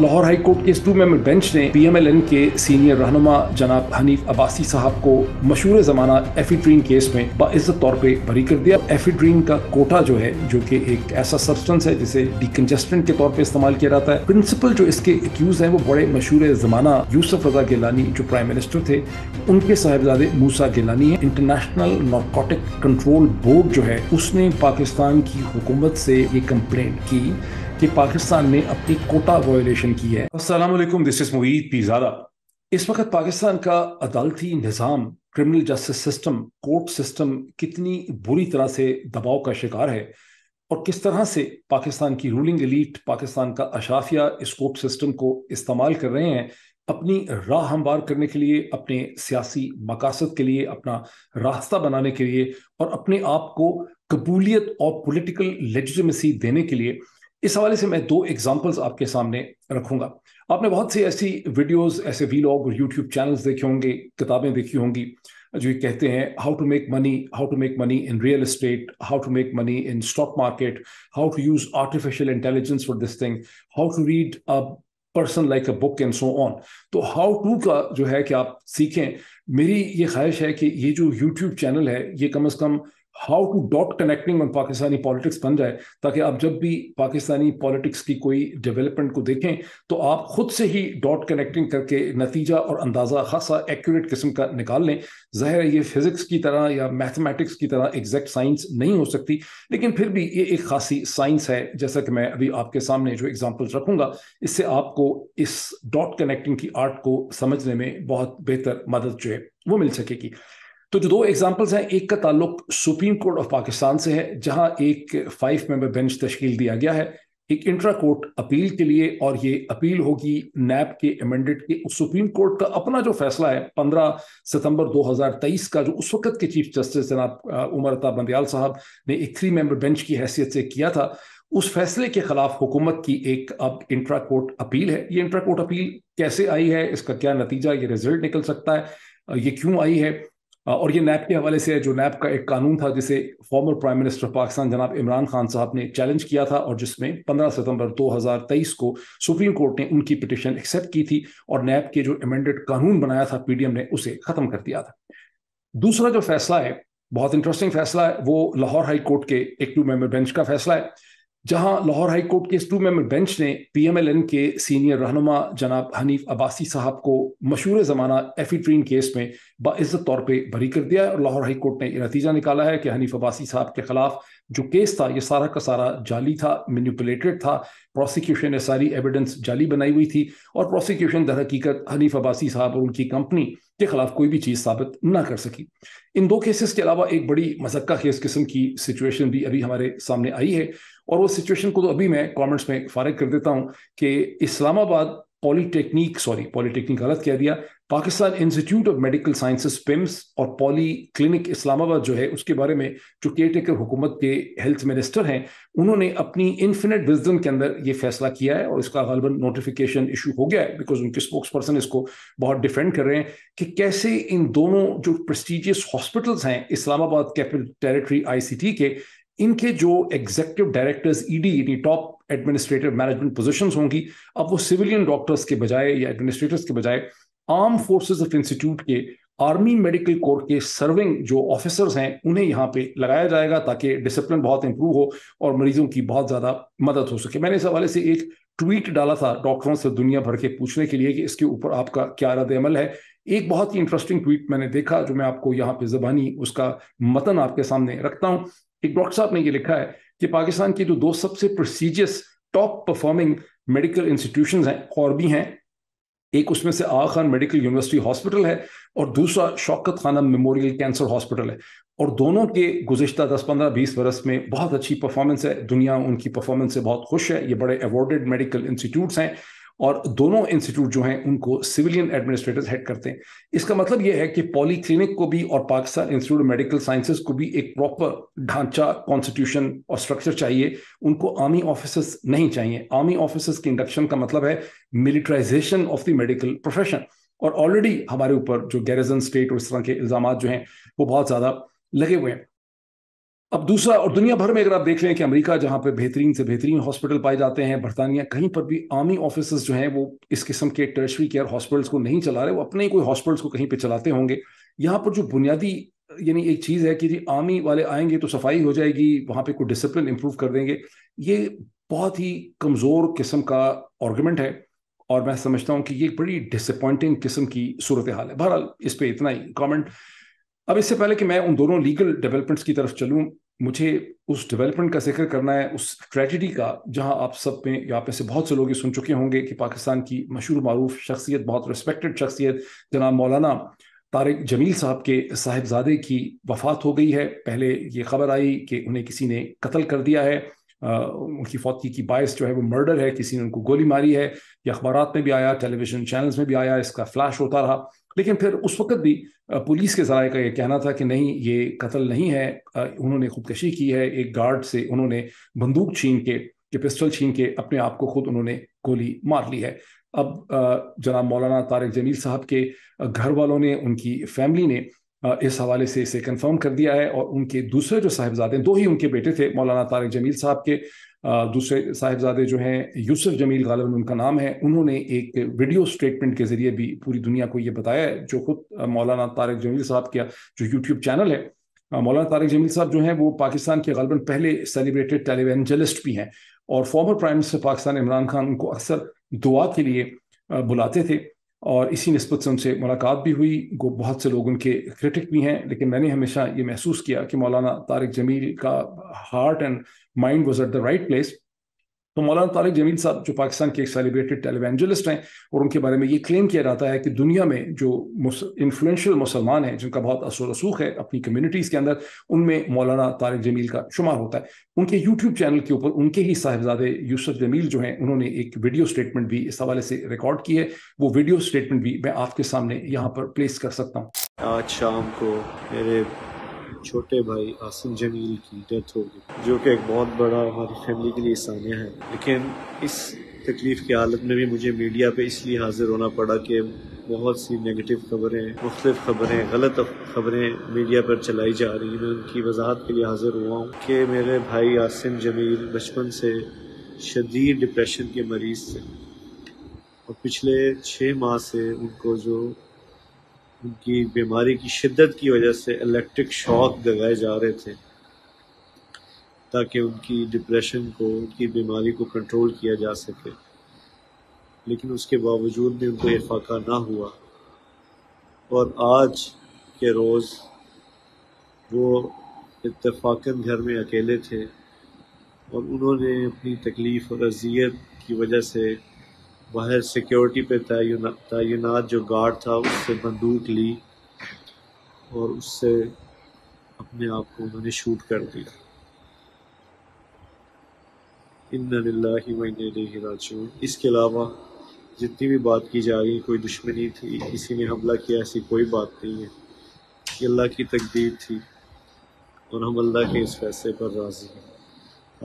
Lahore high court case two में bench ने PMLN के सीनियर रहनुमा जनाब हनीफ अब्बासी साहब को मशहूर जमाना एफिड्रीन केस में बाइज्जत तौर पर बरी कर दिया एफिड्रीन का कोटा जो है जो कि एक ऐसा सब्सटेंस है जिसे डिकंजेस्टेंट के तौर पर इस्तेमाल किया जाता है प्रिंसिपल जो इसके एक्यूज हैं वो बड़े मशहूर जमाना यूसुफ रजा गिलानी जो प्राइम मिनिस्टर थे उनके साहेबजादे मूसा गिलानी है इंटरनेशनल नार्कोटिक कंट्रोल बोर्ड जो है उसने पाकिस्तान की हुकूमत से ये कंप्लेंट की कि पाकिस्तान ने अपनी कोटा वायोलेशन की है असलम दिस इज मुईद पीजादा इस वक्त पाकिस्तान का अदालती निज़ाम criminal justice system court system कितनी बुरी तरह से दबाव का शिकार है और किस तरह से पाकिस्तान की रूलिंग एलीट पाकिस्तान का अशाफिया इस कोर्ट सिस्टम को इस्तेमाल कर रहे हैं अपनी राह हमवार करने के लिए अपने सियासी मकासद के लिए अपना रास्ता बनाने के लिए और अपने आप को कबूलियत और पॉलिटिकल लेजिटमेसी देने के लिए इस हवाले से मैं दो एग्जांपल्स आपके सामने रखूंगा आपने बहुत सी ऐसी वीडियोस ऐसे वीलॉग और यूट्यूब चैनल्स देखे होंगे किताबें देखी होंगी जो ये कहते हैं how to make money how to make money in real estate how to make money in stock market how to use artificial intelligence for this thing how to read a person like a book and so on तो how to का जो है कि आप सीखें मेरी ये ख्वाहिश है कि ये जो यूट्यूब चैनल है ये कम अज़ कम how to dot connecting on Pakistani politics बन जाए ताकि आप जब भी पाकिस्तानी पॉलिटिक्स की कोई डेवलपमेंट को देखें तो आप खुद से ही डॉट कनेक्टिंग करके नतीजा और अंदाज़ा खासा एक्यूरेट किस्म का निकाल लें ज़ाहिर है ये फिज़िक्स की तरह या मैथमेटिक्स की तरह एग्जैक्ट साइंस नहीं हो सकती लेकिन फिर भी ये एक खासी साइंस है जैसा कि मैं अभी आपके सामने जो एग्जाम्पल्स रखूँगा इससे आपको इस डॉट कनेक्टिंग की आर्ट को समझने में बहुत बेहतर मदद जो है वो मिल सकेगी तो जो दो एग्जाम्पल्स हैं एक का ताल्लुक सुप्रीम कोर्ट ऑफ पाकिस्तान से है जहां एक फाइव मेंबर बेंच तश्कील दिया गया है एक इंट्रा कोर्ट अपील के लिए और ये अपील होगी नैब के अमेंडेड के सुप्रीम कोर्ट का अपना जो फैसला है 15 सितंबर 2023 का जो उस वक्त के चीफ जस्टिस जनाब उमर अता बंदयाल साहब ने एक थ्री मेंबर बेंच की हैसियत से किया था उस फैसले के खिलाफ हुकूमत की एक अब इंट्रा कोर्ट अपील है ये इंट्रा कोर्ट अपील कैसे आई है इसका क्या नतीजा ये रिजल्ट निकल सकता है ये क्यों आई है और ये नैप के हवाले से है जो नैप का एक कानून था जिसे फॉर्मर प्राइम मिनिस्टर पाकिस्तान जनाब इमरान खान साहब ने चैलेंज किया था और जिसमें 15 सितंबर 2023 को सुप्रीम कोर्ट ने उनकी पिटिशन एक्सेप्ट की थी और नैप के जो एमेंडेड कानून बनाया था पीडीएम ने उसे खत्म कर दिया था दूसरा जो फैसला है बहुत इंटरेस्टिंग फैसला है वो लाहौर हाई कोर्ट के एक टू मेंबर बेंच का फैसला है जहां लाहौर हाई कोर्ट के टू मेंबर बेंच ने पीएमएलएन के सीनियर रहनुमा जनाब हनीफ अब्बासी साहब को मशहूर ज़माना एफिट्रीन केस में बाज़्ज़त तौर पर बरी कर दिया है और लाहौर हाई कोर्ट ने यह नतीजा निकाला है कि हनीफ अब्बासी साहब के खिलाफ जो केस था ये सारा का सारा जाली था मैनिपुलेटेड था प्रोसिक्यूशन ने सारी एविडेंस जाली बनाई हुई थी और प्रोसिक्यूशन दर हकीकत हनीफ अब्बासी साहब और उनकी कंपनी के खिलाफ कोई भी चीज़ साबित ना कर सकी इन दो केसेस के अलावा एक बड़ी मजक्का केस किस्म की सिचुएशन भी अभी हमारे सामने आई है और वो सिचुएशन को तो अभी मैं कमेंट्स में फारग कर देता हूं कि इस्लामाबाद पॉलीटेक्निक सॉरी पॉलीटेक्निक गलत कह दिया Pakistan institute of medical sciences PIMS और पॉली क्लिनिक इस्लामाबाद जो है उसके बारे में जो केयर टेकर हुकूमत के हेल्थ मिनिस्टर हैं उन्होंने अपनी इन्फिनिट विजडम के अंदर ये फैसला किया है और इसका गलबन नोटिफिकेशन इशू हो गया है बिकॉज उनके स्पोक्स पर्सन इसको बहुत डिफेंड कर रहे हैं कि कैसे इन दोनों जो प्रेस्टिजियस हॉस्पिटल्स हैं इस्लामाबाद कैपिटल टेरिटरी आई के इनके जो एग्जेक्टिव डायरेक्टर्स ईडी यानी टॉप एडमिनिस्ट्रेटिव मैनेजमेंट पोजीशंस होंगी अब वो सिविलियन डॉक्टर्स के बजाय या एडमिनिस्ट्रेटर्स के बजाय आर्म फोर्सेस ऑफ इंस्टीट्यूट के आर्मी मेडिकल कोर के सर्विंग जो ऑफिसर्स हैं उन्हें यहाँ पे लगाया जाएगा ताकि डिसिप्लिन बहुत इंप्रूव हो और मरीजों की बहुत ज़्यादा मदद हो सके मैंने इस हवाले से एक ट्वीट डाला था डॉक्टरों से दुनिया भर के पूछने के लिए कि इसके ऊपर आपका क्या रद्द अमल है एक बहुत ही इंटरेस्टिंग ट्वीट मैंने देखा जो मैं आपको यहाँ पे जबानी उसका मतन आपके सामने रखता हूँ एक डॉक्टर साहब ने ये लिखा है कि पाकिस्तान की जो दो सबसे prestigious top performing medical institution हैं और भी हैं एक उसमें से आ खान मेडिकल यूनिवर्सिटी हॉस्पिटल है और दूसरा शौकत खाना मेमोरियल कैंसर हॉस्पिटल है और दोनों के गुजशत दस पंद्रह बीस बरस में बहुत अच्छी परफॉर्मेंस है दुनिया उनकी परफॉर्मेंस से बहुत खुश है ये बड़े अवॉर्डेड मेडिकल इंस्टीट्यूट्स हैं और दोनों इंस्टीट्यूट जो हैं उनको सिविलियन एडमिनिस्ट्रेटर्स हेड करते हैं इसका मतलब यह है कि पॉलीक्लिनिक को भी और Pakistan institute of medical sciences को भी एक प्रॉपर ढांचा कॉन्स्टिट्यूशन और स्ट्रक्चर चाहिए उनको आर्मी ऑफिसर्स नहीं चाहिए आर्मी ऑफिसर्स के इंडक्शन का मतलब है militarization of the medical profession और ऑलरेडी हमारे ऊपर जो गैरिजन स्टेट और इस तरह के इल्जाम जो हैं वो बहुत ज़्यादा लगे हुए हैं अब दूसरा और दुनिया भर में अगर आप देख लें कि अमेरिका जहाँ पे बेहतरीन से बेहतरीन हॉस्पिटल पाए जाते हैं बरतानिया कहीं पर भी आर्मी ऑफिस जो हैं वो इस किस्म के टर्शरी केयर हॉस्पिटल्स को नहीं चला रहे वो अपने ही कोई हॉस्पिटल्स को कहीं पे चलाते होंगे यहाँ पर जो बुनियादी यानी एक चीज़ है कि जी आर्मी वाले आएंगे तो सफाई हो जाएगी वहाँ पर कोई डिसिप्लिन इम्प्रूव कर देंगे ये बहुत ही कमज़ोर किस्म का आर्गूमेंट है और मैं समझता हूँ कि ये बड़ी डिसअपॉइंटिंग किस्म की सूरत हाल है बहरहाल इस पर इतना ही कॉमेंट अब इससे पहले कि मैं उन दोनों लीगल डेवलपमेंट्स की तरफ चलूँ मुझे उस डेवलपमेंट का जिक्र करना है उस ट्रेजिडी का जहां आप सब में या पे से बहुत से लोग ये सुन चुके होंगे कि पाकिस्तान की मशहूर मरूफ शख्सियत बहुत रिस्पेक्टेड शख्सियत जनाब मौलाना तारिक जमील साहब के साहिबजादे की वफात हो गई है पहले ये खबर आई कि उन्हें किसी ने कत्ल कर दिया है आ, उनकी फौतगी की बायस जो है वो मर्डर है किसी ने उनको गोली मारी है ये अखबार में भी आया टेलीविजन चैनल्स में भी आया इसका फ्लैश होता रहा लेकिन फिर उस वक्त भी पुलिस के जराए का ये कहना था कि नहीं ये कत्ल नहीं है उन्होंने खुदकशी की है एक गार्ड से उन्होंने बंदूक छीन के कि पिस्टल छीन के अपने आप को खुद उन्होंने गोली मार ली है अब जनाब मौलाना तारिक जमील साहब के घर वालों ने उनकी फैमिली ने इस हवाले से इसे कंफर्म कर दिया है और उनके दूसरे जो साहिबजादे दो ही उनके बेटे थे मौलाना तारिक जमील साहब के दूसरे साहेबजादे जो हैं यूसुफ जमील गालिबन उनका नाम है उन्होंने एक वीडियो स्टेटमेंट के ज़रिए भी पूरी दुनिया को ये बताया है जो खुद मौलाना तारिक जमील साहब का जो यूट्यूब चैनल है मौलाना तारिक जमील साहब जो हैं वो पाकिस्तान के गलबन पहले सेलिब्रेटेड टेलीवेंजलिस्ट भी हैं और former prime minister Pakistan Imran Khan उनको अक्सर दुआ के लिए बुलाते थे और इसी नस्बत से उनसे मुलाकात भी हुई वो बहुत से लोग उनके क्रिटिक भी हैं लेकिन मैंने हमेशा ये महसूस किया कि मौलाना तारिक जमील का heart and mind was at the right place तो मौलाना तारिक जमील साहब जो पाकिस्तान के एक सेलिब्रेटेड टेलीवेंजलिस्ट हैं और उनके बारे में ये क्लेम किया जाता है कि दुनिया में जो इन्फ्लुएंशियल मुसलमान हैं जिनका बहुत असर रसूख है अपनी कम्युनिटीज़ के अंदर उनमें मौलाना तारिक जमील का शुमार होता है उनके यूट्यूब चैनल के ऊपर उनके ही साहबजादे यूसफ जमील जो हैं उन्होंने एक वीडियो स्टेटमेंट भी इस हवाले से रिकॉर्ड की है वो वीडियो स्टेटमेंट भी मैं आपके सामने यहाँ पर प्लेस कर सकता हूँ आज शाम को मेरे छोटे भाई आसिम जमील की डेथ हो गई जो कि एक बहुत बड़ा हमारी फैमिली के लिए सानिया है लेकिन इस तकलीफ़ की हालत में भी मुझे मीडिया पे इसलिए हाजिर होना पड़ा कि बहुत सी नेगेटिव खबरें मुख्तफ खबरें गलत खबरें मीडिया पर चलाई जा रही हैं मैं उनकी वजाहत के लिए हाजिर हुआ हूँ कि मेरे भाई आसिम जमील बचपन से शदीद डिप्रेशन के मरीज़ थे और पिछले छः माह से उनको जो उनकी बीमारी की शिद्दत की वजह से इलेक्ट्रिक शॉक लगाए जा रहे थे ताकि उनकी डिप्रेशन को उनकी बीमारी को कंट्रोल किया जा सके लेकिन उसके बावजूद भी उनको यह फाका ना हुआ और आज के रोज़ वो इतफाक़न घर में अकेले थे और उन्होंने अपनी तकलीफ़ और अजियत की वजह से बाहर सिक्योरिटी पे तैनात जो गार्ड था उससे बंदूक ली और उससे अपने आप को उन्होंने शूट कर दिया इन इसके अलावा जितनी भी बात की जा रही कोई दुश्मनी थी किसी ने हमला किया ऐसी कोई बात नहीं है ये अल्लाह की तकदीर थी और हम अल्लाह के इस फैसले पर राज़ी हैं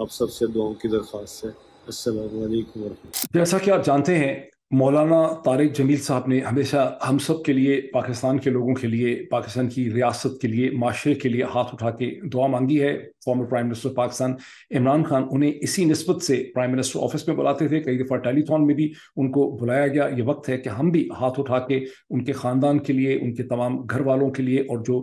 आप सबसे दुआओं की दरख्वास्त है जैसा कि आप जानते हैं मौलाना तारिक जमील साहब ने हमेशा हम सब के लिए पाकिस्तान के लोगों के लिए पाकिस्तान की रियासत के लिए माशरे के लिए हाथ उठा के दुआ मांगी है former prime minister Pakistan Imran Khan उन्हें इसी नस्बत से प्राइम मिनिस्टर ऑफिस में बुलाते थे कई दफ़ा टेलीथॉन में भी उनको बुलाया गया ये वक्त है कि हम भी हाथ उठा के उनके ख़ानदान के लिए उनके तमाम घर वालों के लिए और जो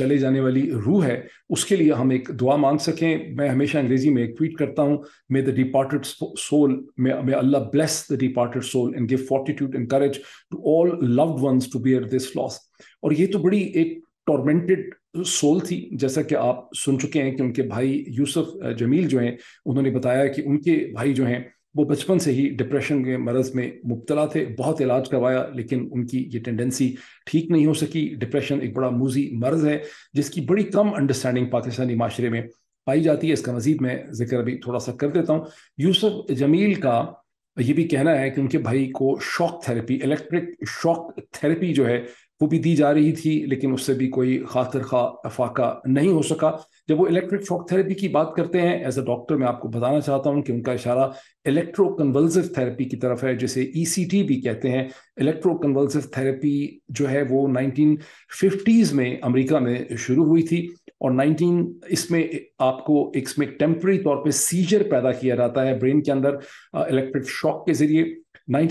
चले जाने वाली रूह है उसके लिए हम एक दुआ मांग सकें मैं हमेशा अंग्रेज़ी में एक ट्वीट करता हूँ may the departed soul may Allah bless the departed soul and give fortitude and courage to all loved ones to bear this loss और ये तो बड़ी एक टॉर्मेंटेड सोल थी जैसा कि आप सुन चुके हैं कि उनके भाई यूसुफ जमील जो हैं उन्होंने बताया कि उनके भाई जो हैं वो बचपन से ही डिप्रेशन के मरज़ में मुबतला थे बहुत इलाज करवाया लेकिन उनकी ये टेंडेंसी ठीक नहीं हो सकी डिप्रेशन एक बड़ा मूजी मर्ज़ है जिसकी बड़ी कम अंडरस्टैंडिंग पाकिस्तानी माशरे में पाई जाती है इसका मजीद मैं जिक्र अभी थोड़ा सा कर देता हूँ यूसुफ जमील का ये भी कहना है कि उनके भाई को shock therapy electric shock therapy जो है वो भी दी जा रही थी लेकिन उससे भी कोई खातर खा अफाका नहीं हो सका जब वो इलेक्ट्रिक शॉक थेरेपी की बात करते हैं एज अ डॉक्टर मैं आपको बताना चाहता हूं कि उनका इशारा इलेक्ट्रो कन्वल्सिव थेरेपी की तरफ है जिसे ई e भी कहते हैं इलेक्ट्रो कन्वल्सिव थेरेपी जो है वो नाइनटीन में अमरीका में शुरू हुई थी और 19 इसमें आपको इसमें टेम्प्रेरी तौर पे सीजर पैदा किया जाता है ब्रेन के अंदर इलेक्ट्रिक uh, शॉक के जरिए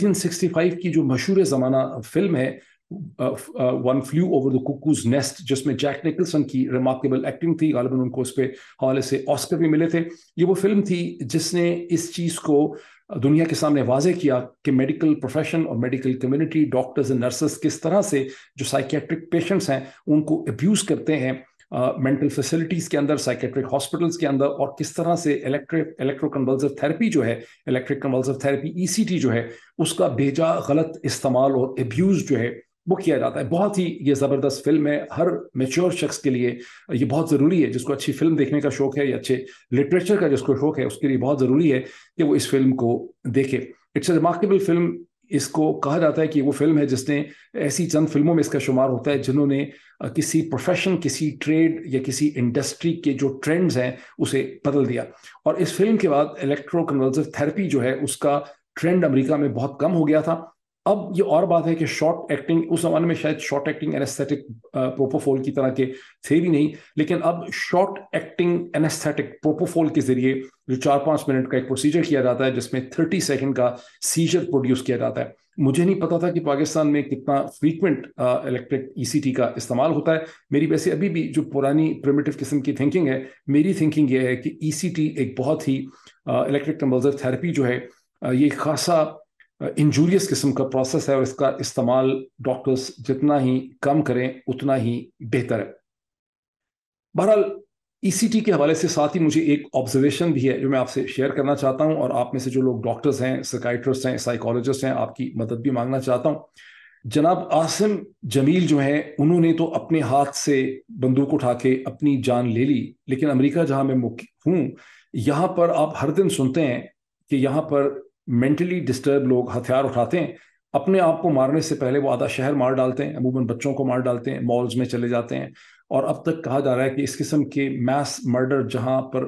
1965 की जो मशहूर ज़माना फिल्म है one flew over the cuckoo's nest जिसमें जैक निकलसन की रिमार्केबल एक्टिंग थी गालबन उनको उस पर हवाले से ऑस्कर भी मिले थे ये वो फिल्म थी जिसने इस चीज़ को दुनिया के सामने वाजे किया कि मेडिकल प्रोफेशन और medical community doctors and nurses किस तरह से जो साइकेट्रिक पेशेंट्स हैं उनको अब्यूज़ करते हैं मेंटल uh, फैसिलिटीज़ के अंदर साइकेट्रिक हॉस्पिटल्स के अंदर और किस तरह से इलेक्ट्रिक इलेक्ट्रोकन्वल्सिव थेरेपी जो है इलेक्ट्रिक कन्वल्सिव थेरेपी ईसीटी जो है उसका बेजा गलत इस्तेमाल और एब्यूज़ जो है वो किया जाता है बहुत ही ये ज़बरदस्त फिल्म है हर मेच्योर शख्स के लिए ये बहुत ज़रूरी है जिसको अच्छी फिल्म देखने का शौक़ है या अच्छे लिटरेचर का जिसको शौक़ है उसके लिए बहुत ज़रूरी है कि वो इस फिल्म को देखे इट्स अ रिमार्केबल फिल्म इसको कहा जाता है कि वो फिल्म है जिसने ऐसी चंद फिल्मों में इसका शुमार होता है जिन्होंने किसी प्रोफेशन किसी ट्रेड या किसी इंडस्ट्री के जो ट्रेंड्स हैं उसे बदल दिया और इस फिल्म के बाद इलेक्ट्रो थेरेपी जो है उसका ट्रेंड अमेरिका में बहुत कम हो गया था अब ये और बात है कि शॉर्ट एक्टिंग उस जमाने में शायद शॉर्ट एक्टिंग एनेस्थेटिक प्रोपोफोल की तरह के थे भी नहीं लेकिन अब शॉर्ट एक्टिंग एनेस्थेटिक प्रोपोफोल के जरिए जो चार पाँच मिनट का एक प्रोसीजर किया जाता है जिसमें थर्टी सेकेंड का सीजर प्रोड्यूस किया जाता है मुझे नहीं पता था कि पाकिस्तान में कितना फ्रीक्वेंट इलेक्ट्रिक ईसीटी का इस्तेमाल होता है मेरी वैसे अभी भी जो पुरानी प्रिमेटिव किस्म की थिंकिंग है मेरी थिंकिंग ये है कि ईसीटी e एक बहुत ही इलेक्ट्रिक कम्बल्जर थेरेपी जो है ये खासा इंजूरियस किस्म का प्रोसेस है और इसका इस्तेमाल डॉक्टर्स जितना ही कम करें उतना ही बेहतर है बहरहाल ईसीटी e के हवाले से साथ ही मुझे एक ऑब्जर्वेशन भी है जो मैं आपसे शेयर करना चाहता हूं और आप में से जो लोग डॉक्टर्स हैं साइकाइट्रिस्ट हैं साइकोलॉजिस्ट हैं आपकी मदद भी मांगना चाहता हूं जनाब आसिम जमील जो हैं उन्होंने तो अपने हाथ से बंदूक उठा के अपनी जान ले ली लेकिन अमेरिका जहां मैं हूं यहां पर आप हर दिन सुनते हैं कि यहाँ पर मेंटली डिस्टर्ब लोग हथियार उठाते हैं अपने आप को मारने से पहले वो आधा शहर मार डालते हैं अमूमन बच्चों को मार डालते हैं मॉल्स में चले जाते हैं और अब तक कहा जा रहा है कि इस किस्म के मैस मर्डर जहां पर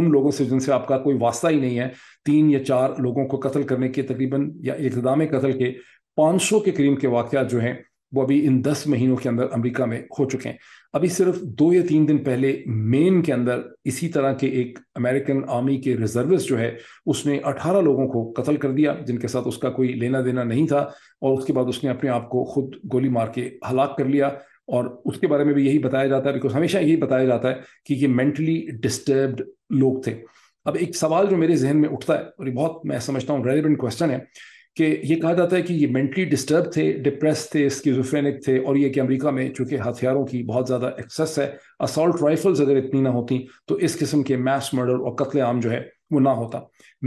उन लोगों से जिनसे आपका कोई वास्ता ही नहीं है तीन या चार लोगों को कत्ल करने के तकरीबन या इकदाम कत्ल के 500 के करीब के वाक़ जो हैं वो अभी इन दस महीनों के अंदर अमेरिका में हो चुके हैं अभी सिर्फ दो या तीन दिन पहले मेन के अंदर इसी तरह के एक अमेरिकन आर्मी के रिजर्विस्ट जो है उसने 18 लोगों को कत्ल कर दिया जिनके साथ उसका कोई लेना देना नहीं था और उसके बाद उसने अपने आप को खुद गोली मार के हलाक कर लिया और उसके बारे में भी यही बताया जाता है बिकॉज हमेशा यही बताया जाता है कि ये मेंटली डिस्टर्ब्ड लोग थे अब एक सवाल जो मेरे जहन में उठता है और ये बहुत मैं समझता हूँ रेलिवेंट क्वेश्चन है कि ये कहा जाता है कि ये मेंटली डिस्टर्ब थे डिप्रेस थे स्किजोफ्रेनिक थे और ये कि अमेरिका में चूंकि हथियारों की बहुत ज़्यादा एक्सेस है असॉल्ट राइफल्स अगर इतनी ना होती तो इस किस्म के मैस मर्डर और आम जो है वो ना होता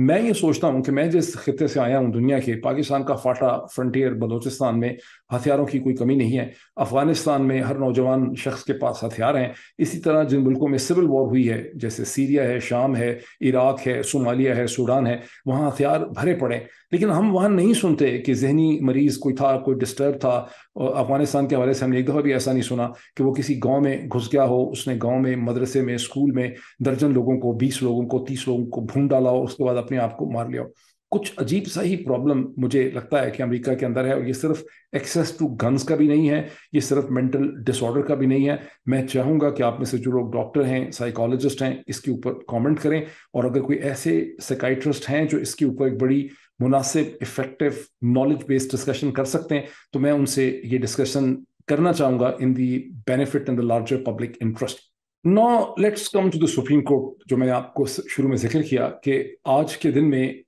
मैं ये सोचता हूँ कि मैं जिस खत्े से आया हूँ दुनिया के पाकिस्तान का फाटा फ्रंटियर बलोचिस्तान में हथियारों की कोई कमी नहीं है अफगानिस्तान में हर नौजवान शख्स के पास हथियार हैं इसी तरह जिन मुल्कों में सिविल वॉर हुई है जैसे सीरिया है शाम है इराक है सोमालिया है सूडान है वहाँ हथियार भरे पड़े लेकिन हम वहाँ नहीं सुनते कि जहनी मरीज़ कोई था कोई डिस्टर्ब था और अफगानिस्तान के हवाले से हमने एक दफ़ा भी ऐसा नहीं सुना कि वो किसी गाँव में घुस गया हो उसने गाँव में मदरसे में स्कूल में दर्जन लोगों को बीस लोगों को तीस लोगों को ढूंढ डाला उसके बाद अपने आप को मार लिया कुछ अजीब सा ही प्रॉब्लम मुझे लगता है कि अमेरिका के अंदर है और ये सिर्फ एक्सेस टू गन्स का भी नहीं है ये सिर्फ मेंटल डिसऑर्डर का भी नहीं है मैं चाहूंगा कि आप में से जो लोग डॉक्टर हैं साइकोलॉजिस्ट हैं इसके ऊपर कमेंट करें और अगर कोई ऐसे साइकाइट्रिस्ट हैं जो इसके ऊपर एक बड़ी मुनासिब इफेक्टिव नॉलेज बेस्ड डिस्कशन कर सकते हैं तो मैं उनसे ये डिस्कशन करना चाहूंगा in the benefit in the larger public interest no let's come to the supreme court जो मैंने आपको शुरू में जिक्र किया कि आज के दिन में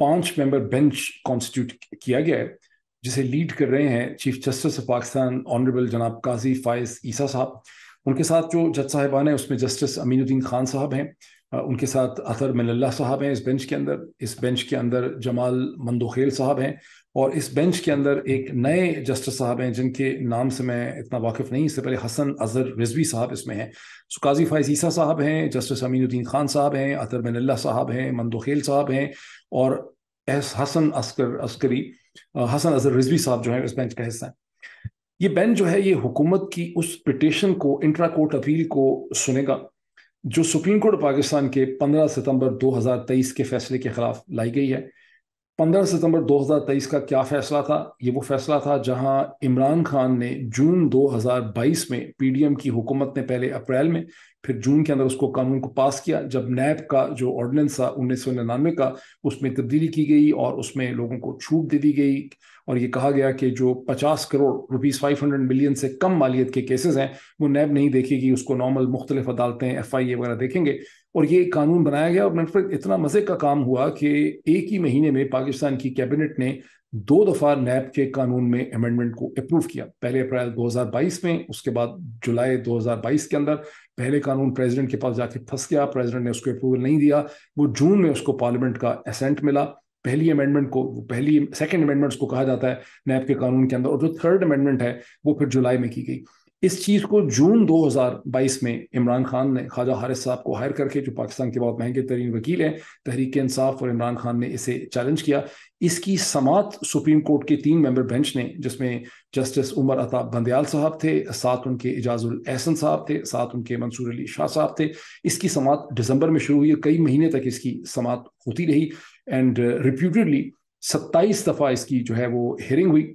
पांच मेंबर बेंच कॉन्स्टिट्यूट किया गया है जिसे लीड कर रहे हैं chief justice of Pakistan honourable जनाब काजी फायज ईसा साहब उनके साथ जो जज साहिबान हैं उसमें जस्टिस अमीनुद्दीन खान साहब हैं उनके साथ अतर मिनल्ला साहब हैं इस बेंच के अंदर इस बेंच के अंदर जमाल मंदोखेल साहब हैं और इस बेंच के अंदर एक नए जस्टिस साहब हैं जिनके नाम से मैं इतना वाकिफ़ नहीं इससे पहले हसन अजहर रिजवी साहब इसमें हैं सुकाजी फ़ायज़ ईसा साहब हैं जस्टिस अमीनुद्दीन खान साहब हैं अतर मिनल्ला साहब हैं मंदोखेल साहब हैं और एस हसन अस्कर अस्करी हसन अजहर रिजवी साहब जो हैं इस बेंच का हिस्सा हैं ये बेंच जो है ये हुकूमत की उस पिटिशन को इंट्रा कोर्ट अपील को सुनेगा जो सुप्रीम कोर्ट पाकिस्तान के 15 सितंबर 2023 के फैसले के खिलाफ लाई गई है 15 सितंबर 2023 का क्या फैसला था ये वो फैसला था जहां इमरान खान ने जून 2022 में पीडीएम की हुकूमत ने पहले अप्रैल में फिर जून के अंदर उसको कानून को पास किया जब नैब का जो ऑर्डिनेंस था उन्नीस सौ निन्यानवे का उसमें तब्दीली की गई और उसमें लोगों को छूट दे दी गई और ये कहा गया कि जो 50 करोड़ रुपीज़ हंड्रेड मिलियन से कम मालियत के केसेस हैं वो नैब नहीं देखेगी उसको नॉर्मल मुख्तलिफ अदालतें एफ आई ए वगैरह देखेंगे और ये कानून बनाया गया और मेरे इतना मज़े का काम हुआ कि एक ही महीने में पाकिस्तान की कैबिनेट ने दो दफ़ा नैब के कानून में अमेंडमेंट को अप्रूव किया पहले अप्रैल 2022 में उसके बाद जुलाई 2022 के अंदर पहले कानून प्रेसिडेंट के पास जाके फंस गया प्रेसिडेंट ने उसको अप्रूवल नहीं दिया वो जून में उसको पार्लियामेंट का असेंट मिला पहली अमेंडमेंट को पहली सेकंड अमेंडमेंट को कहा जाता है नैब के कानून के अंदर और जो थर्ड अमेंडमेंट है वो फिर जुलाई में की गई इस चीज़ को जून 2022 में इमरान खान ने ख्वाजा हारिस साहब को हायर करके जो पाकिस्तान के बहुत महंगे तरीन वकील हैं तहरीक इंसाफ और इमरान खान ने इसे चैलेंज किया इसकी समात सुप्रीम कोर्ट के तीन मेंबर बेंच ने जिसमें जस्टिस उमर अताब बंदयाल साहब थे साथ उनके एजाजुल एहसन साहब थे साथ उनके मंसूर अली शाह साहब थे इसकी समात दिसंबर में शुरू हुई कई महीने तक इसकी समात होती रही एंड रिप्यूटेडली सत्ताईस दफ़ा इसकी जो है वो हियरिंग हुई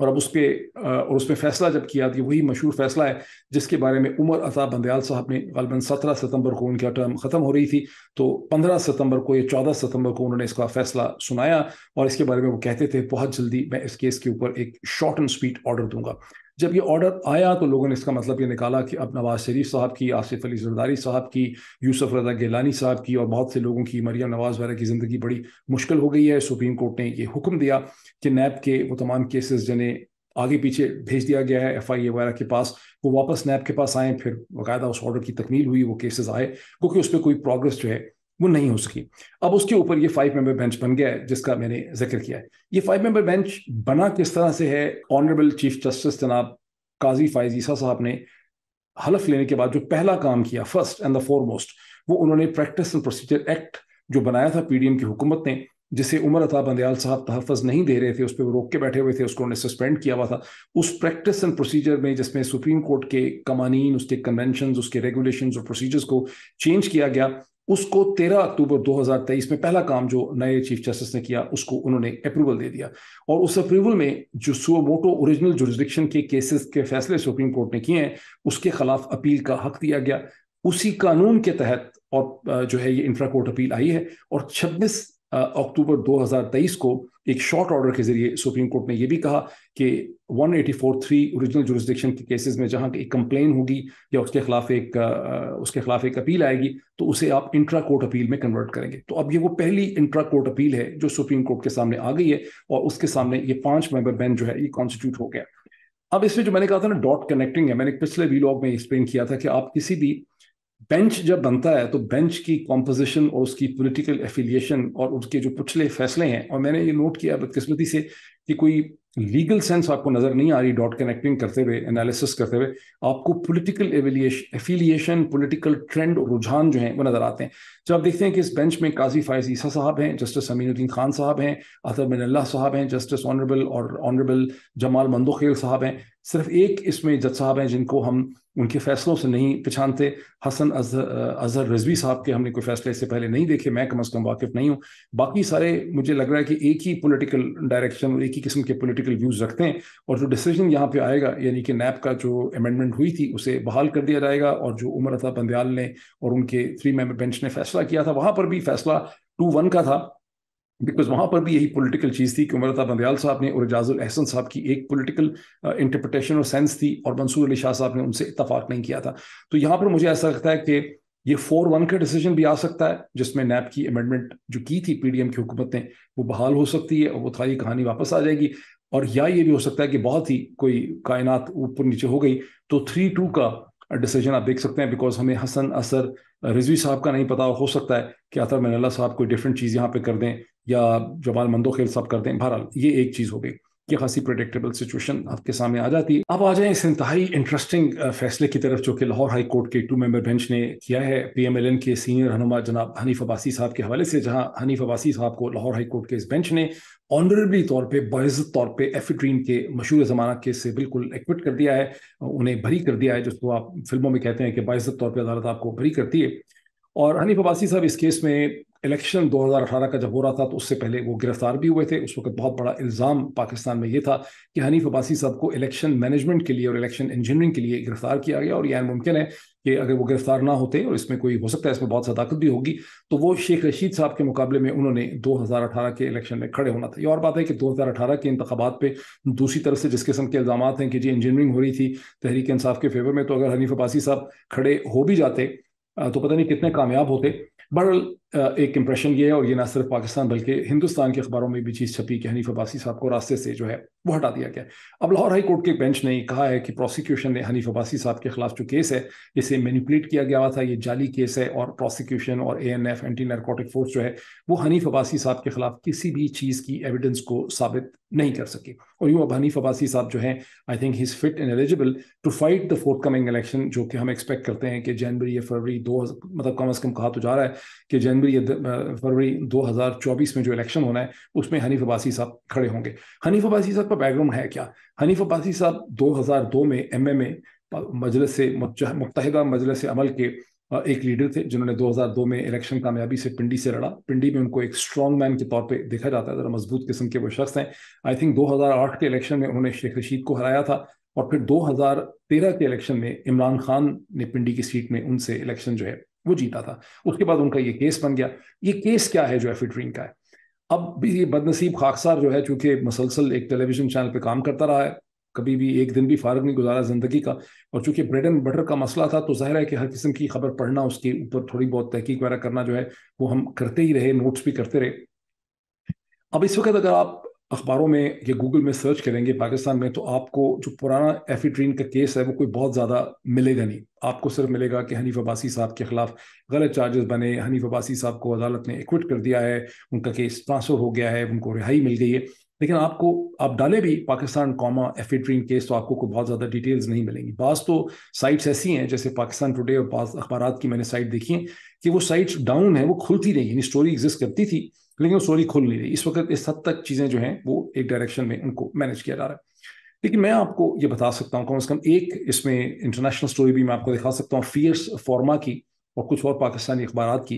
और अब उस पर और उस पर फैसला जब किया तो वही मशहूर फैसला है जिसके बारे में उमर अता बंदयाल साहब ने गलबा सत्रह सितंबर को उनका टर्म ख़त्म हो रही थी तो पंद्रह सितंबर को या चौदह सितंबर को उन्होंने इसका फैसला सुनाया और इसके बारे में वो कहते थे बहुत जल्दी मैं इस केस के ऊपर एक शॉर्ट एंड स्पीड ऑर्डर दूंगा जब ये ऑर्डर आया तो लोगों ने इसका मतलब ये निकाला कि अब नवाज शरीफ साहब की आसिफ अली जरदारी साहब की यूसुफ रजा गिलानी साहब की और बहुत से लोगों की मरियम नवाज वगैरह की ज़िंदगी बड़ी मुश्किल हो गई है सुप्रीम कोर्ट ने ये हुक्म दिया कि नैब के वो तमाम केसेस जिन्हें आगे पीछे भेज दिया गया है एफ आई ए वगैरह के पास वो वापस नैब के पास आए फिर बाकायदा उस ऑर्डर की तकमील हुई वो केसेस आए क्योंकि उस पर कोई प्रोग्रेस जो है वो नहीं हो सकी अब उसके ऊपर ये फाइव मेंबर बेंच बन गया है जिसका मैंने जिक्र किया है ये फाइव मेंबर बेंच बना किस तरह से है ऑनरेबल चीफ जस्टिस जनाब काजी फाइज ईसा साहब ने हलफ लेने के बाद जो पहला काम किया फर्स्ट एंड द फॉरमोस्ट वो उन्होंने प्रैक्टिस एंड प्रोसीजर एक्ट जो बनाया था पी की हुकूमत ने जिसे उमर अता बंदयाल साहब तहफ़ नहीं दे रहे थे उस पर वो रोक के बैठे हुए थे उसको उन्होंने सस्पेंड किया हुआ था उस प्रैक्टिस एंड प्रोसीजर में जिसमें सुप्रीम कोर्ट के कमानीन उसके कन्वेंशन उसके रेगुलेशन और प्रोसीजर्स को चेंज किया गया उसको 13 अक्टूबर 2023 में पहला काम जो नए चीफ जस्टिस ने किया उसको उन्होंने अप्रूवल दे दिया और उस अप्रूवल में जो सुओमोटो ओरिजिनल जुरिस्डिक्शन के केसेस के फैसले सुप्रीम कोर्ट ने किए हैं उसके खिलाफ अपील का हक दिया गया उसी कानून के तहत और जो है ये इंफ्रा कोर्ट अपील आई है और 26 अक्टूबर 2023 को एक शॉर्ट ऑर्डर के जरिए सुप्रीम कोर्ट ने यह भी कहा कि 1843 ओरिजिनल जुरिस्डिक्शन के केसेस में जहां एक कंप्लेन होगी या उसके खिलाफ एक उसके खिलाफ एक अपील आएगी तो उसे आप इंट्रा कोर्ट अपील में कन्वर्ट करेंगे तो अब ये वो पहली इंट्रा कोर्ट अपील है जो सुप्रीम कोर्ट के सामने आ गई है और उसके सामने ये पांच मेंबर बेंच जो है ये कॉन्स्टिट्यूट हो गया अब इसमें जो मैंने कहा था ना डॉट कनेक्टिंग है मैंने पिछले वीलॉग में एक्सप्लेन किया था कि आप किसी भी बेंच जब बनता है तो बेंच की कॉम्पोजिशन और उसकी पॉलिटिकल एफिलिएशन और उसके जो पिछले फैसले हैं और मैंने ये नोट किया बदकिस्मती से कि कोई लीगल सेंस आपको नज़र नहीं आ रही डॉट कनेक्टिंग करते हुए एनालिसिस करते हुए आपको पॉलिटिकल एफिलिएशन पॉलिटिकल ट्रेंड और रुझान जो है वो नज़र आते हैं जो आप देखते हैं कि इस बेंच में काजी फायज ईसा साहब हैं जस्टिस अमीनुद्दीन खान साहब हैं अतर मिनल्ला साहब हैं जस्टिस ऑनरेबल और ऑनरेबल जमाल मंदोखेल साहब हैं सिर्फ एक इसमें जज साहब हैं जिनको हम उनके फैसलों से नहीं पहचानते हसन अजहर रजवी साहब के हमने कोई फैसले इससे पहले नहीं देखे मैं कम अज़ कम वाकिफ नहीं हूँ बाकी सारे मुझे लग रहा है कि एक ही पोलिटिकल डायरेक्शन और एक ही किस्म के पोलिटिकल व्यूज़ रखते हैं और जो डिसीजन यहाँ पे आएगा यानी कि नैब का जो अमेंडमेंट हुई थी उसे बहाल कर दिया जाएगा और जो उमर अता बंदयाल ने और उनके थ्री मेम्बर बेंच ने फैसला फैसला किया था वहां पर भी फैसला टू वन का था बिकॉज वहां पर भी यही पॉलिटिकल चीज थी कि उमर अताब बंदयाल साहब ने और एजाजुल अहसन साहब की एक पॉलिटिकल इंटरप्रटेशन uh, और सेंस थी और मंसूर अली शाह साहब ने उनसे इतफाक नहीं किया था तो यहां पर मुझे ऐसा लगता है कि ये फोर वन का डिसीजन भी आ सकता है जिसमें नैप की अमेंडमेंट जो की थी पीडीएम की हुकूमत ने वो बहाल हो सकती है और वो थारी कहानी वापस आ जाएगी और या ये भी हो सकता है कि बहुत ही कोई कायनात ऊपर नीचे हो गई तो थ्री टू का डिसीजन आप देख सकते हैं बिकॉज हमें हसन असर रिजवी साहब का नहीं पता हो सकता है कि अतर मनल्ला साहब कोई डिफरेंट चीज़ यहाँ पे कर दें या जमाल मंदोखेल साहब कर दें बहरहाल ये एक चीज़ हो गई की खासी प्रोडिक्टेबल सिचुएशन आपके सामने आ जाती है अब आ जाए इस इंतहाई इंटरेस्टिंग फैसले की तरफ जो कि लाहौर हाई कोर्ट के टू मेंबर बेंच ने किया है पीएमएलएन के सीनियर रहनुमा जनाब हनीफ अबासी साहब के हवाले से जहां हनीफ अबासी साहब को लाहौर हाई कोर्ट के इस बेंच ने ऑनरेबली तौर पर बाजत तौर पर एफिट्रीन के मशहूर ज़माना केस से बिल्कुल एक्विट कर दिया है उन्हें भरी कर दिया है जिसको आप फिल्मों में कहते हैं कि बाजत तौर पर अदालत आपको भरी करती है और हनीफ अब्बासी साहब इस केस में इलेक्शन 2018 का जब हो रहा था तो उससे पहले वो गिरफ्तार भी हुए थे उस वक्त बहुत बड़ा इल्ज़ाम पाकिस्तान में ये था कि हनीफ अब्बासी साहब को इलेक्शन मैनेजमेंट के लिए और इलेक्शन इंजीनियरिंग के लिए गिरफ्तार किया गया और यह मुमकिन है कि अगर वो गिरफ्तार ना होते और इसमें कोई हो सकता है इसमें बहुत सदाकत भी होगी तो वो शेख रशीद साहब के मुकाबले में उन्होंने 2018 के इलेक्शन में खड़े होना था ये और बात है कि 2018 के इंतबात पे दूसरी तरफ से जिस किस्म के इल्ज़ाम हैं कि जी इंजीनियरिंग हो रही थी तहरीक इंसाफ के फेवर में तो अगर हनीफ अब्बासी साहब खड़े हो भी जाते तो पता नहीं कितने कामयाब होते बड़ एक इम्प्रेशन ये है और ये ना सिर्फ पाकिस्तान बल्कि हिंदुस्तान के अखबारों में भी चीज़ छपी कि हनीफ अब्बासी साहब को रास्ते से जो है वो हटा दिया गया अब लाहौर हाई कोर्ट के बेंच ने कहा है कि प्रोसिक्यूशन ने हनीफ अब्बासी साहब के खिलाफ जो केस है इसे मैनिपुलेट किया गया हुआ था ये जाली केस है और प्रोसिक्यूशन और A N F anti narcotic force जो है वो हनीफ अब्बासी साहब के खिलाफ किसी भी चीज़ की एविडेंस को साबित नहीं कर सके और यूँ अब हनीफ अब्बासी साहब जो है I think he is fit and eligible to fight the forthcoming election जो कि हम एक्सपेक्ट करते हैं कि जनवरी या फरवरी दो मतलब कम अज़ कम कहा तो जा रहा है कि जन जनवरी या फरवरी 2024 में जो इलेक्शन होना है उसमें हनीफ अब्बासी साहब खड़े होंगे हनीफ अब्बासी साहब का बैकग्राउंड है क्या हनीफ अब्बासी साहब 2002 में एम एम ए मजलस से मुतहदा मजलस अमल के एक लीडर थे जिन्होंने 2002 में इलेक्शन कामयाबी से पिंडी से लड़ा पिंडी में उनको एक स्ट्रॉन्ग मैन के तौर पे देखा जाता है ज़रा मजबूत किस्म के वो शख्स हैं आई थिंक 2008 के इलेक्शन में उन्होंने शेख रशीद को हराया था और फिर 2013 के इलेक्शन में इमरान खान ने पिंडी की सीट में उनसे इलेक्शन जो है वो जीता था उसके बाद उनका ये केस बन गया ये केस क्या है जो एफिड्रीन का है अब ये बदनसीब खाकसार जो है चूंकि मसलसल एक टेलीविजन चैनल पर काम करता रहा है कभी भी एक दिन भी फारग नहीं गुजारा ज़िंदगी का और चूंकि ब्रेड एंड बटर का मसला था तो जाहिर है कि हर किस्म की खबर पढ़ना उसके ऊपर थोड़ी बहुत तहकीक वगैरह करना जो है वो हम करते ही रहे नोट्स भी करते रहे अब इस वक्त अगर आप अखबारों में या गूगल में सर्च करेंगे पाकिस्तान में तो आपको जो पुराना एफिड्रीन का केस है वो कोई बहुत ज़्यादा मिलेगा नहीं आपको सिर्फ मिलेगा कि हनीफ अब्बासी साहब के खिलाफ गलत चार्जेस बने हनीफ अब्बासी साहब को अदालत ने इक्विट कर दिया है उनका केस ट्रांसफ़र हो गया है उनको रिहाई मिल गई है लेकिन आपको आप डाले भी पाकिस्तान कॉमा एफिड्रीन केस तो आपको कोई बहुत ज़्यादा डिटेल्स नहीं मिलेंगी बाज़ तो साइट्स ऐसी हैं जैसे पाकिस्तान टुडे और बाज़ अखबार की मैंने साइट देखी है कि वो साइट्स डाउन है वो खुलती नहीं यानी स्टोरी एग्जिस्ट करती थी लेकिन वो स्टोरी खुल नहीं रही इस वक्त इस हद तक चीज़ें जो हैं वो एक डायरेक्शन में उनको मैनेज किया जा रहा है लेकिन मैं आपको ये बता सकता हूँ कम अज़ कम एक इसमें इंटरनेशनल स्टोरी भी मैं आपको दिखा सकता हूँ फियर्स फॉर्मा की और कुछ और पाकिस्तानी अखबार की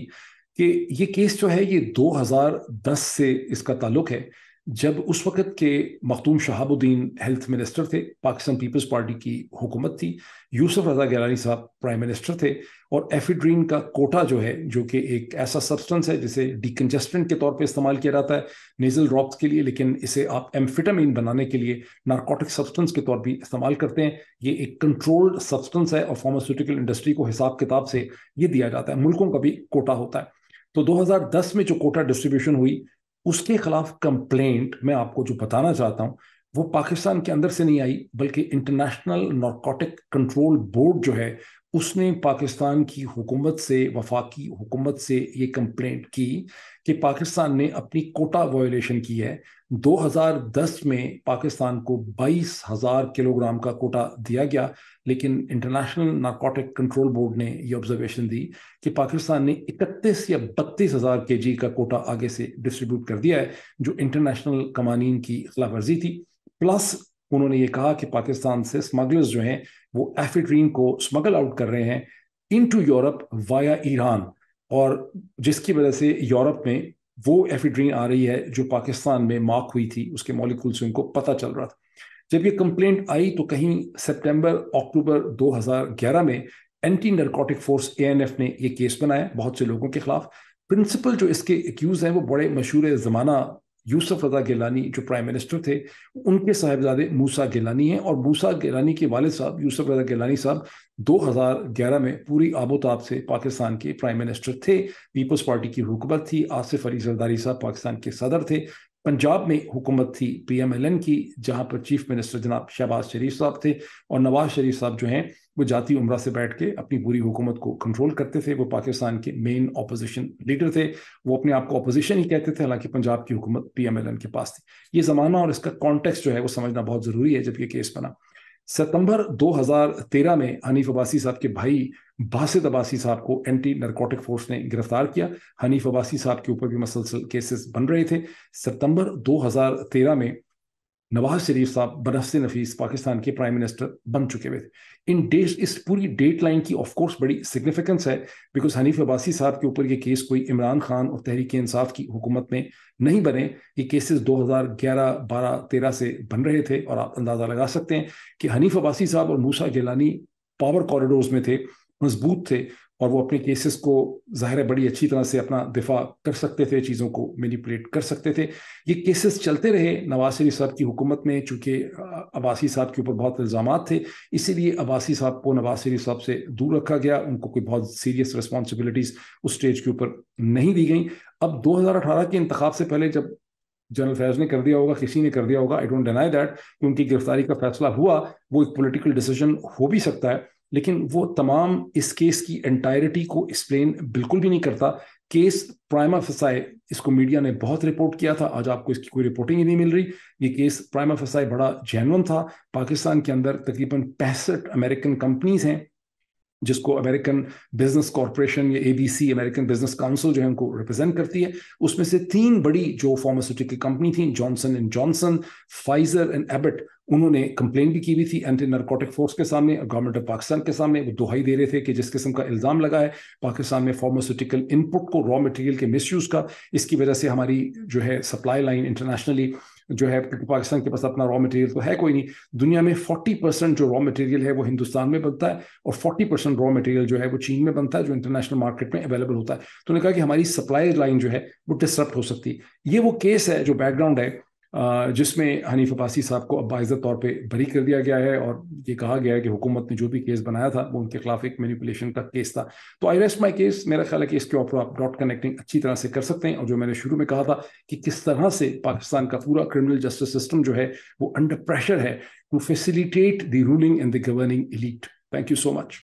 कि ये केस जो है ये 2010 से इसका ताल्लुक है जब उस वक़्त के मखदूम शहाबुद्दीन हेल्थ मिनिस्टर थे पाकिस्तान पीपल्स पार्टी की हुकूमत थी यूसुफ रजा गैलानी साहब प्राइम मिनिस्टर थे और एफिड्रीन का कोटा जो है जो कि एक ऐसा सब्सटेंस है जिसे डिकन्जेस्टेंट के तौर पे इस्तेमाल किया जाता है नेजल ड्रॉप्स के लिए लेकिन इसे आप एम्फिटामिन बनाने के लिए नारकोटिक सब्सटेंस के तौर पर इस्तेमाल करते हैं ये एक कंट्रोल्ड सब्सटेंस है और फार्मास्यूटिकल इंडस्ट्री को हिसाब किताब से ये दिया जाता है मुल्कों का भी कोटा होता है तो 2010 में जो कोटा डिस्ट्रीब्यूशन हुई उसके खिलाफ कंप्लेंट मैं आपको जो बताना चाहता हूँ वो पाकिस्तान के अंदर से नहीं आई बल्कि इंटरनेशनल नारकोटिक कंट्रोल बोर्ड जो है उसने पाकिस्तान की हुकूमत से वफाकी हुकूमत से ये कंप्लेंट की कि पाकिस्तान ने अपनी कोटा वायोलेशन की है 2010 में पाकिस्तान को बाईस हज़ार किलोग्राम का कोटा दिया गया लेकिन इंटरनेशनल नारकोटिक कंट्रोल बोर्ड ने ये ऑब्जर्वेशन दी कि पाकिस्तान ने इकतीस या बत्तीस हज़ार के जी का कोटा आगे से डिस्ट्रीब्यूट कर दिया है जो इंटरनेशनल कमानीन की खिलाफ वर्जी थी प्लस उन्होंने ये कहा कि पाकिस्तान से स्मगलर्स जो हैं वो एफिट्रीन को स्मगल आउट कर रहे हैं into Europe via Iran और जिसकी वजह से यूरोप में वो एफिड्रीन आ रही है जो पाकिस्तान में मार्क हुई थी उसके मॉलिकूल से उनको पता चल रहा था जब ये कंप्लेंट आई तो कहीं सितंबर अक्टूबर 2011 में एंटी नरकोटिक फोर्स एएनएफ ने ये केस बनाया बहुत से लोगों के खिलाफ प्रिंसिपल जो इसके एक्यूज हैं वो बड़े मशहूर ज़माना यूसुफ रजा गिलानी जो प्राइम मिनिस्टर थे उनके साहेबजादे मूसा गिलानी हैं और मूसा गिलानी के वाले साहब यूसुफ रजा गिलानी साहब 2011 में पूरी आबोताब से पाकिस्तान के प्राइम मिनिस्टर थे पीपल्स पार्टी की हुकूमत थी आसिफ अली सरदारी साहब पाकिस्तान के सदर थे पंजाब में हुकूमत थी पीएमएलएन की जहां पर चीफ मिनिस्टर जनाब शहबाज शरीफ साहब थे और नवाज शरीफ साहब जो हैं वो जाती उम्र से बैठ के अपनी पूरी हुकूमत को कंट्रोल करते थे वो पाकिस्तान के मेन अपोजिशन लीडर थे वो अपने आप को अपोजिशन ही कहते थे हालांकि पंजाब की हुकूमत पीएमएलएन के पास थी ये ज़माना और इसका कॉन्टेक्स्ट जो है वो समझना बहुत ज़रूरी है जब ये केस बना सितंबर 2013 में हनीफ अब्बासी साहब के भाई बासित अबासी साहब को एंटी नरकोटिक फोर्स ने गिरफ्तार किया हनीफ अबासी साहब के ऊपर भी मसलसल केसेस बन रहे थे सितंबर 2013 में नवाज शरीफ साहब बनफस नफीस पाकिस्तान के प्राइम मिनिस्टर बन चुके हुए थे इन डेट इस पूरी डेट लाइन की ऑफकोर्स बड़ी सिग्निफिकेंस है बिकॉज हनीफ अब्बासी साहब के ऊपर ये केस कोई इमरान खान और तहरीक इंसाफ की हुकूमत में नहीं बने ये केसेस 2011, 12, 13 से बन रहे थे और आप अंदाज़ा लगा सकते हैं कि हनीफ अब्बासी साहब और मूसा जेलानी पावर कॉरिडोर में थे मजबूत थे और वो अपने केसेस को ज़ाहिर बड़ी अच्छी तरह से अपना दिफा कर सकते थे चीज़ों को मैनिपुलेट कर सकते थे ये केसेस चलते रहे नवाज शरीफ साहब की हुकूमत में चूँकि अबासी साहब के ऊपर बहुत इल्ज़ाम थे इसीलिए अबासी साहब को नवाज शरीफ साहब से दूर रखा गया उनको कोई बहुत सीरियस रिस्पॉन्सिबिलिटीज़ उस स्टेज के ऊपर नहीं दी गई अब अठारह के इंतबाब से पहले जब जनरल फैज ने कर दिया होगा किसी ने कर दिया होगा आई डोंट डिनाई दैट कि उनकी गिरफ्तारी का फैसला हुआ वो एक पोलिटिकल डिसीजन हो भी सकता है लेकिन वो तमाम इस केस की एंटायरिटी को एक्सप्लेन बिल्कुल भी नहीं करता केस प्राइमा फसाए इसको मीडिया ने बहुत रिपोर्ट किया था आज आपको इसकी कोई रिपोर्टिंग ही नहीं मिल रही ये केस प्राइमा फसाए बड़ा जैनवन था पाकिस्तान के अंदर तकरीबन पैंसठ अमेरिकन कंपनीज हैं जिसको अमेरिकन बिजनेस कॉरपोरेशन या एबीसी अमेरिकन बिजनेस काउंसिल जो है उनको रिप्रेजेंट करती है उसमें से तीन बड़ी जो फार्मास्यूटिकल कंपनी थी Johnson and Johnson Pfizer and Abbott उन्होंने कंप्लेन भी की हुई थी एंटी नर्कोटिक फोर्स के सामने और गवर्नमेंट ऑफ पाकिस्तान के सामने वो दुहाई दे रहे थे कि जिस किस्म का इल्ज़ाम लगा है पाकिस्तान में फार्मास्यूटिकल इनपुट को रॉ मटेरियल के मिसयूज़ का इसकी वजह से हमारी जो है सप्लाई लाइन इंटरनेशनली जो है क्योंकि पाकिस्तान के पास अपना रॉ मटेरियल तो है कोई नहीं दुनिया में फोर्टी परसेंट जो रॉ मटेरियल है वो हिंदुस्तान में बनता है और फोर्टी परसेंट रॉ मटेरियल जो है वो चीन में बनता है जो इंटरनेशनल मार्केट में अवेलेबल होता है तो उन्होंने कहा कि हमारी सप्लाई लाइन जो है वो डिस्टर्ब हो सकती है ये वो केस है जो बैकग्राउंड है जिसमें हनीफ अब्बासी साहब को अब तौर पे बरी कर दिया गया है और ये कहा गया है कि हुकूमत ने जो भी केस बनाया था वो उनके खिलाफ एक मैनिपुलेशन का केस था तो आई रेस्ट माई केस मेरा ख्याल है कि इसके ऊपर आप डॉट कनेक्टिंग अच्छी तरह से कर सकते हैं और जो मैंने शुरू में कहा था कि किस तरह से पाकिस्तान का पूरा क्रिमिनल जस्टिस सिस्टम जो है वो अंडर प्रेशर है to facilitate the ruling and the governing elite thank you so much